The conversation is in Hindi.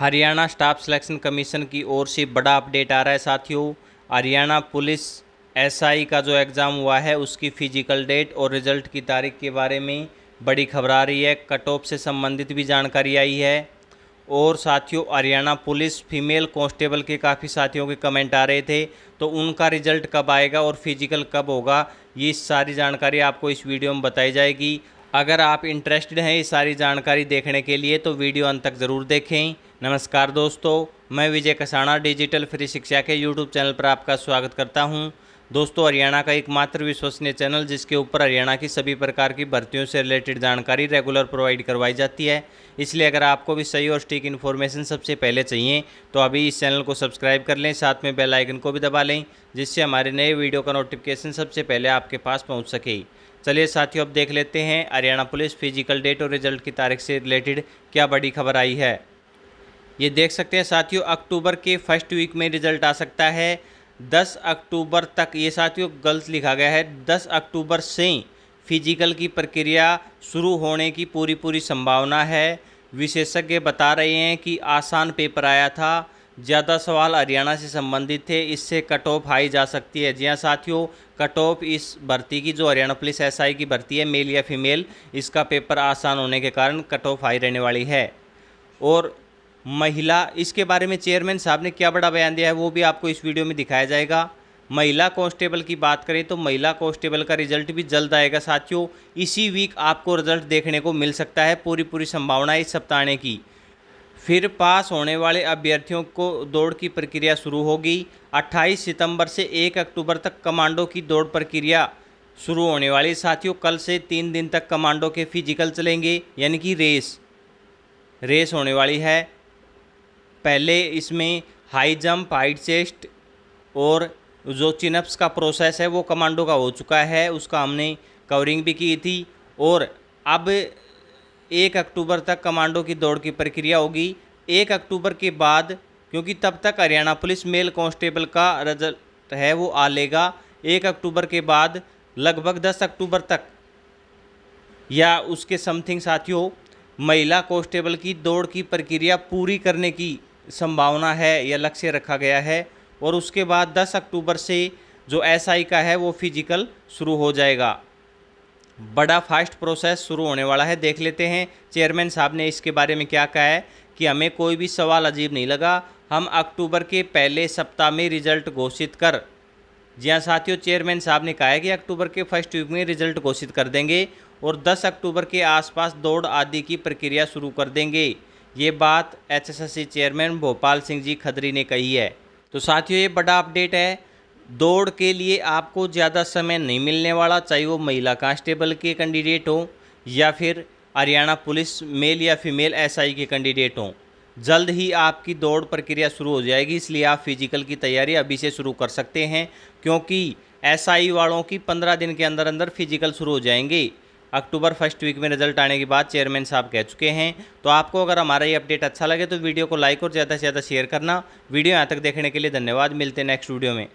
हरियाणा स्टाफ सिलेक्शन कमीशन की ओर से बड़ा अपडेट आ रहा है साथियों हरियाणा पुलिस एसआई का जो एग्ज़ाम हुआ है उसकी फिजिकल डेट और रिजल्ट की तारीख के बारे में बड़ी खबर आ रही है कट ऑफ से संबंधित भी जानकारी आई है और साथियों हरियाणा पुलिस फीमेल कांस्टेबल के काफ़ी साथियों के कमेंट आ रहे थे तो उनका रिजल्ट कब आएगा और फिजिकल कब होगा ये सारी जानकारी आपको इस वीडियो में बताई जाएगी अगर आप इंटरेस्टेड हैं ये सारी जानकारी देखने के लिए तो वीडियो अंत तक ज़रूर देखें नमस्कार दोस्तों मैं विजय कसाणा डिजिटल फ्री शिक्षा के यूट्यूब चैनल पर आपका स्वागत करता हूँ दोस्तों हरियाणा का एकमात्र विश्वसनीय चैनल जिसके ऊपर हरियाणा की सभी प्रकार की भर्तियों से रिलेटेड जानकारी रेगुलर प्रोवाइड करवाई जाती है इसलिए अगर आपको भी सही और स्टीक इन्फॉर्मेशन सबसे पहले चाहिए तो अभी इस चैनल को सब्सक्राइब कर लें साथ में बेल आइकन को भी दबा लें जिससे हमारे नए वीडियो का नोटिफिकेशन सबसे पहले आपके पास पहुँच सके चलिए साथियों अब देख लेते हैं हरियाणा पुलिस फिजिकल डेट और रिजल्ट की तारीख से रिलेटेड क्या बड़ी खबर आई है ये देख सकते हैं साथियों अक्टूबर के फर्स्ट वीक में रिजल्ट आ सकता है 10 अक्टूबर तक ये साथियों गलत लिखा गया है 10 अक्टूबर से फिजिकल की प्रक्रिया शुरू होने की पूरी पूरी संभावना है विशेषज्ञ बता रहे हैं कि आसान पेपर आया था ज़्यादा सवाल हरियाणा से संबंधित थे इससे कट ऑफ आई जा सकती है जी हाँ साथियों कट ऑफ इस भर्ती की जो हरियाणा पुलिस एसआई की भर्ती है मेल या फीमेल इसका पेपर आसान होने के कारण कट ऑफ आई रहने वाली है और महिला इसके बारे में चेयरमैन साहब ने क्या बड़ा बयान दिया है वो भी आपको इस वीडियो में दिखाया जाएगा महिला कांस्टेबल की बात करें तो महिला कांस्टेबल का रिजल्ट भी जल्द आएगा साथियों इसी वीक आपको रिजल्ट देखने को मिल सकता है पूरी पूरी संभावना इस सप्ताह की फिर पास होने वाले अभ्यर्थियों को दौड़ की प्रक्रिया शुरू होगी 28 सितंबर से 1 अक्टूबर तक कमांडो की दौड़ प्रक्रिया शुरू होने वाली साथियों कल से तीन दिन तक कमांडो के फिजिकल चलेंगे यानी कि रेस रेस होने वाली है पहले इसमें हाई जंप हाइट चेस्ट और जो चिनअप्स का प्रोसेस है वो कमांडो का हो चुका है उसका हमने कवरिंग भी की थी और अब एक अक्टूबर तक कमांडो की दौड़ की प्रक्रिया होगी एक अक्टूबर के बाद क्योंकि तब तक हरियाणा पुलिस मेल कांस्टेबल का रिजल्ट है वो आ लेगा एक अक्टूबर के बाद लगभग दस अक्टूबर तक या उसके समथिंग साथियों महिला कांस्टेबल की दौड़ की प्रक्रिया पूरी करने की संभावना है या लक्ष्य रखा गया है और उसके बाद 10 अक्टूबर से जो एस का है वो फिजिकल शुरू हो जाएगा बड़ा फास्ट प्रोसेस शुरू होने वाला है देख लेते हैं चेयरमैन साहब ने इसके बारे में क्या कहा है कि हमें कोई भी सवाल अजीब नहीं लगा हम अक्टूबर के पहले सप्ताह में रिजल्ट घोषित कर जी हाँ साथियों चेयरमैन साहब ने कहा है कि अक्टूबर के फर्स्ट वीक में रिजल्ट घोषित कर देंगे और 10 अक्टूबर के आसपास दौड़ आदि की प्रक्रिया शुरू कर देंगे ये बात एचएसएससी चेयरमैन भोपाल सिंह जी खदरी ने कही है तो साथियों ये बड़ा अपडेट है दौड़ के लिए आपको ज़्यादा समय नहीं मिलने वाला चाहे वो महिला कांस्टेबल के कैंडिडेट हों या फिर हरियाणा पुलिस मेल या फीमेल एसआई के कैंडिडेट हों जल्द ही आपकी दौड़ प्रक्रिया शुरू हो जाएगी इसलिए आप फिजिकल की तैयारी अभी से शुरू कर सकते हैं क्योंकि एसआई वालों की पंद्रह दिन के अंदर अंदर फिजिकल शुरू हो जाएंगे अक्टूबर फर्स्ट वीक में रिजल्ट आने के बाद चेयरमैन साहब कह चुके हैं तो आपको अगर हमारा ये अपडेट अच्छा लगे तो वीडियो को लाइक और ज़्यादा से ज़्यादा शेयर करना वीडियो यहाँ तक देखने के लिए धन्यवाद मिलते हैं नेक्स्ट वीडियो में